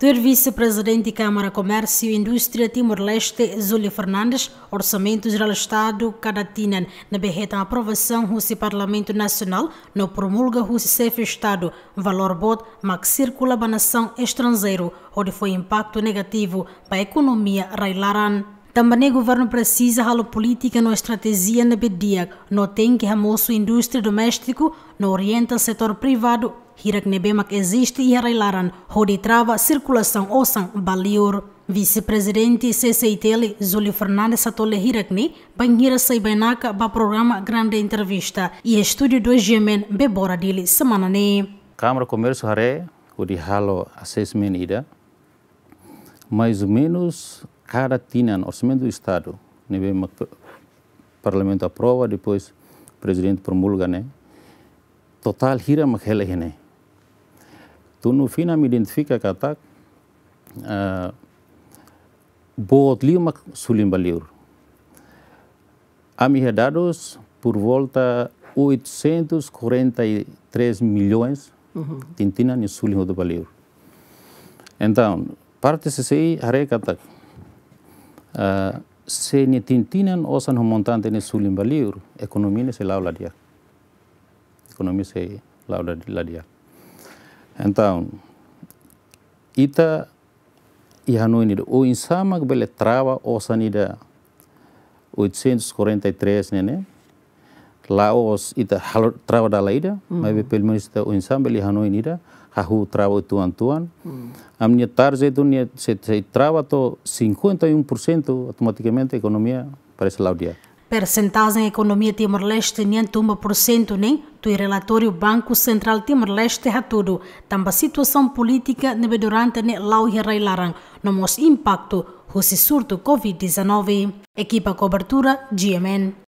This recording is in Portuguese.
Ter vice-presidente de Câmara Comércio e Indústria Timor-Leste, Zúlio Fernandes, Orçamento Geral Estado, Cadatinan, na berreta aprovação Rússia Parlamento Nacional, no promulga Rússia Estado, valor bot, mac circula banação estrangeiro, onde foi impacto negativo para a economia Railaran. Também o governo precisa de política na estratégia na bedia, não tem que a sua indústria doméstica, não orienta o setor privado, hirak que existe e arrelaran, rode trava circulação osan balior. Vice-presidente CCITL Zuli Fernandes Atole Hirakni, banhira Saibainaka ba programa Grande Entrevista e Estúdio 2 Gemen Bebora Dili semana ne. Câmara Comércio Hare, o de Halo Assessment Ida, mais ou menos cada tina ano, orçamento do Estado, nível parlamento aprova, depois o presidente promulga, né? Total hira makhela né Tu no fim me identifica que tá uh, ah, boot liu mak sulim baliur. Ami dados por volta 843 milhões uhum. tintina ni sulim Então, parte-se sei, harei katak. Eh, se ni tintinan osan montante tene sulim baliur ekonomi se laula dia ekonomi se laula dia então ita ihanu ini o insama bele trava osan ida 843 nene Laos ita hal trawa da laida mm. mai be pel minista o ensemble Hanoi nira hahu trawa tuan tuan hmm. A minha tarje dunia se, se trawa to 51% automaticamente economia para laudia Percentagem economia Timor-Leste nem tumba por cento nem do relatório Banco Central Timor-Leste há tudo. Tamba situação política é durante nem lau hirai larang. No mos impacto, o surto Covid-19. Equipa cobertura, GMN.